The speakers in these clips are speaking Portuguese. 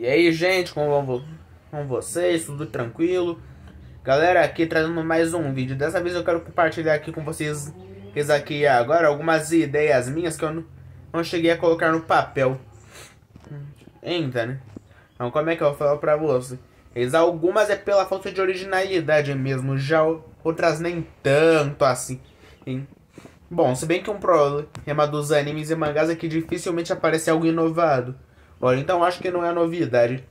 E aí, gente, como vão com vocês? Tudo tranquilo? Galera, aqui trazendo mais um vídeo. Dessa vez eu quero compartilhar aqui com vocês, vocês aqui agora algumas ideias minhas que eu não, não cheguei a colocar no papel. Ainda, né? Então, como é que eu falo pra vocês? Algumas é pela falta de originalidade mesmo, já outras nem tanto assim. Bom, se bem que um problema dos animes e mangás é que dificilmente aparece algo inovado. Olha, então acho que não é novidade.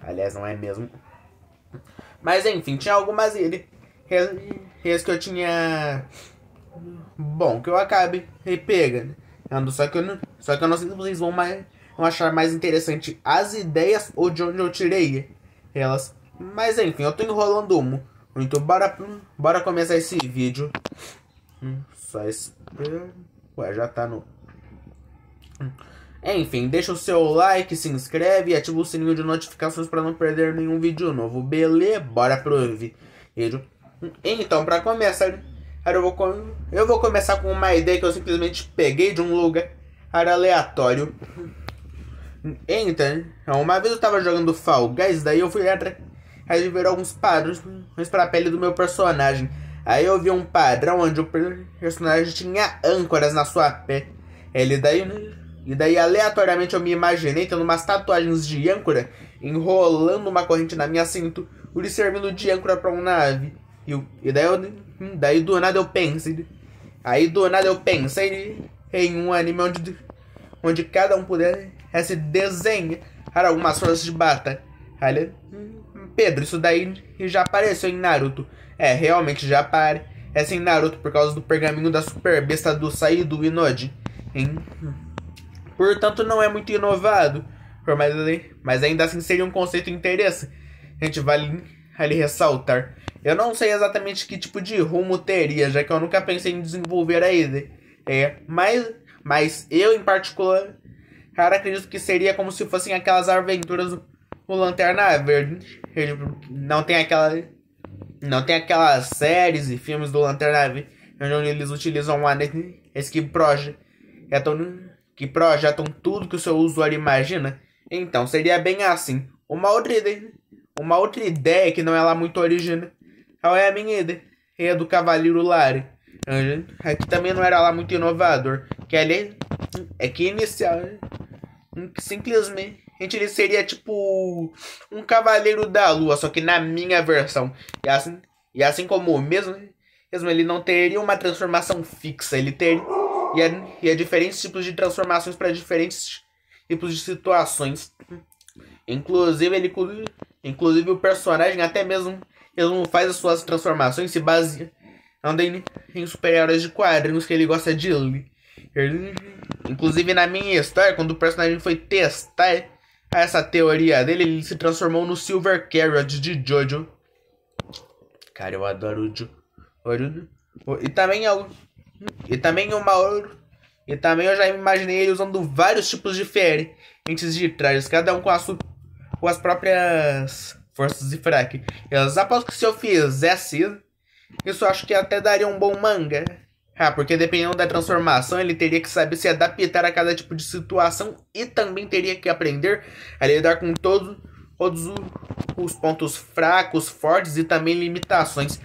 Aliás, não é mesmo. Mas enfim, tinha algumas res que eu tinha. Bom, que eu acabe pegando. Só que eu não, só que eu não sei se vocês vão, mais, vão achar mais interessante as ideias ou de onde eu tirei elas. Mas enfim, eu tô enrolando um. Então bora, bora começar esse vídeo. Hum, só esse. Ué, já tá no. Enfim, deixa o seu like, se inscreve e ativa o sininho de notificações para não perder nenhum vídeo novo. Beleza? Bora pro vídeo. Então, para começar, eu vou, com... eu vou começar com uma ideia que eu simplesmente peguei de um lugar aleatório. Então, uma vez eu tava jogando Fall Guys, daí eu fui atrás de ver alguns padrões para a pele do meu personagem. Aí eu vi um padrão onde o personagem tinha âncoras na sua pele. Ele daí e daí, aleatoriamente, eu me imaginei tendo umas tatuagens de âncora, enrolando uma corrente na minha cinto, o lhe servindo de âncora para uma nave. E, eu, e daí, eu, hum, daí, do nada, eu pensei. Aí, do nada, eu pensei em um anime onde, onde cada um pudesse desenhar algumas forças de bata. Olha, hum, Pedro, isso daí já apareceu em Naruto. É, realmente já aparece em Naruto por causa do pergaminho da super besta do Saido Inoji. Hein? Portanto, não é muito inovado, por mais ali, mas ainda assim seria um conceito interessante. A gente vale, ali ressaltar. Eu não sei exatamente que tipo de rumo teria, já que eu nunca pensei em desenvolver ainda. É, mas, mas eu em particular, cara, acredito que seria como se fossem aquelas aventuras do, Lanterna Verde. Ele não tem aquela não tem aquelas séries e filmes do Lanterna Verde onde eles utilizam uma nesse que é tão que projetam tudo que o seu usuário imagina, então seria bem assim. Uma outra ideia, uma outra ideia que não é lá muito original é a minha ideia do Cavaleiro Lari. Aqui é também não era lá muito inovador, que ali é que inicial né? simplesmente ele seria tipo um cavaleiro da lua, só que na minha versão. E assim, e assim como o mesmo, mesmo ele não teria uma transformação fixa, ele teria e é, e é diferentes tipos de transformações para diferentes tipos de situações. Inclusive, ele, inclusive o personagem até mesmo ele faz as suas transformações se baseando em, em super-heróis de quadrinhos que ele gosta de ler. Inclusive na minha história, quando o personagem foi testar essa teoria dele, ele se transformou no Silver Carrot de Jojo. Cara, eu adoro o Jojo. E também algo. É e também o Mauro. E também eu já imaginei ele usando vários tipos de diferentes de trajes, cada um com, as com as próprias forças de fraque. Eu aposto que se eu fizesse isso, acho que até daria um bom manga. Ah, porque dependendo da transformação, ele teria que saber se adaptar a cada tipo de situação e também teria que aprender a lidar com todo, todos os pontos fracos, fortes e também limitações.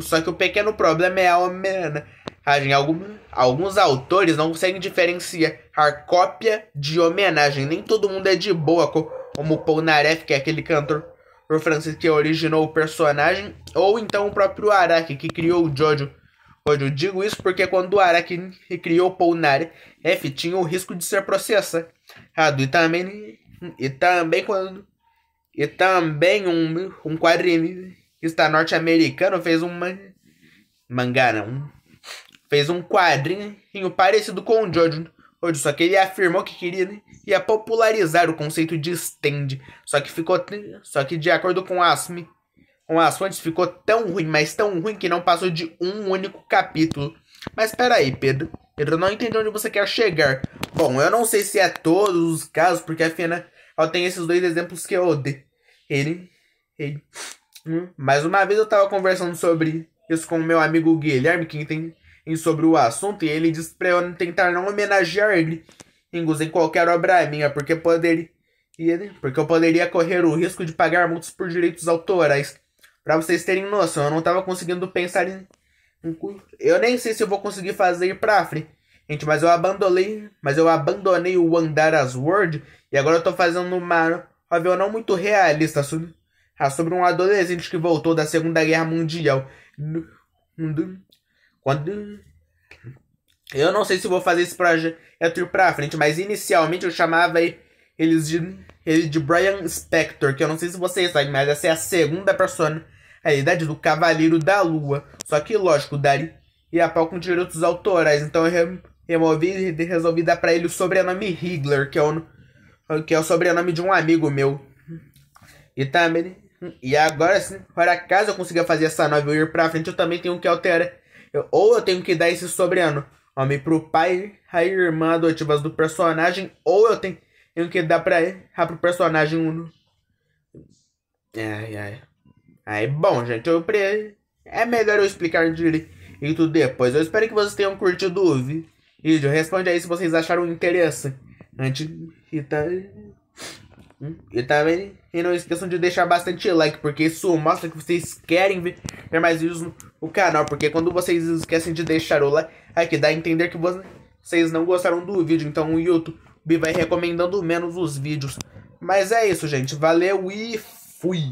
Só que o pequeno problema é a Omena né? Alguns autores não conseguem diferenciar cópia de homenagem. Nem todo mundo é de boa, como Paul Naref, que é aquele cantor francês que originou o personagem, ou então o próprio Araki, que criou o Jojo. Eu digo isso porque quando o Araki criou Paul Naref, tinha o risco de ser processado. E também, e também quando... E também um, um quadrinista norte-americano fez um man, mangá, não, fez um quadrinho parecido com o Jojo, só que ele afirmou que queria né, ia popularizar o conceito de stand, só que ficou só que de acordo com Asmi, com as fontes ficou tão ruim, mas tão ruim que não passou de um único capítulo. Mas espera aí, Pedro. Pedro, não entendi onde você quer chegar. Bom, eu não sei se é todos os casos, porque afinal tem esses dois exemplos que eu odeio. Ele, ele. Hum, mas uma vez eu tava conversando sobre isso com o meu amigo Guilherme, que entende e sobre o assunto, e ele diz para eu tentar não homenagear ele em qualquer obra é minha, porque poderia, porque eu poderia correr o risco de pagar multas por direitos autorais. Para vocês terem noção, eu não estava conseguindo pensar em, em, eu nem sei se eu vou conseguir fazer para frente, mas eu abandonei, mas eu abandonei o andar as word e agora eu tô fazendo uma novela não muito realista sobre, sobre um adolescente que voltou da Segunda Guerra Mundial quando. Eu não sei se vou fazer esse projeto pra frente, mas inicialmente eu chamava eles de, ele de Brian Spector, que eu não sei se vocês sabem, mas essa é a segunda idade do Cavaleiro da Lua. Só que, lógico, daria a pau com direitos autorais, então eu removi e resolvi dar pra ele o sobrenome Higler, que é o, que é o sobrenome de um amigo meu. E também. E agora, se para caso eu consiga fazer essa novela ir pra frente, eu também tenho que alterar eu, ou eu tenho que dar esse sobrenome pro pai a irmã adotivas do personagem, ou eu tenho, que dar pra, pra ah, pro personagem um. Ai, ai. Aí, bom, gente, eu pre... é melhor eu explicar direito depois. Eu espero que vocês tenham curtido o vídeo. Responde aí se vocês acharam interessante. E, tá... Hum, e também tá e não esqueçam de deixar bastante like, porque isso mostra que vocês querem ver mais vídeos no o canal, porque quando vocês esquecem de deixar o like, aqui dá a entender que vocês não gostaram do vídeo, então o YouTube vai recomendando menos os vídeos. Mas é isso, gente. Valeu e fui!